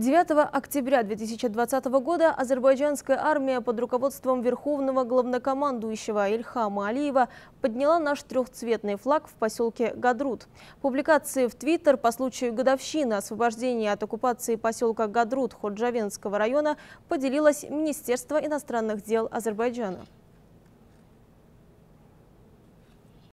9 октября 2020 года азербайджанская армия под руководством верховного главнокомандующего Ильхама Алиева подняла наш трехцветный флаг в поселке Гадрут. Публикации в Твиттер по случаю годовщины освобождения от оккупации поселка Гадрут Ходжавенского района поделилось Министерство иностранных дел Азербайджана.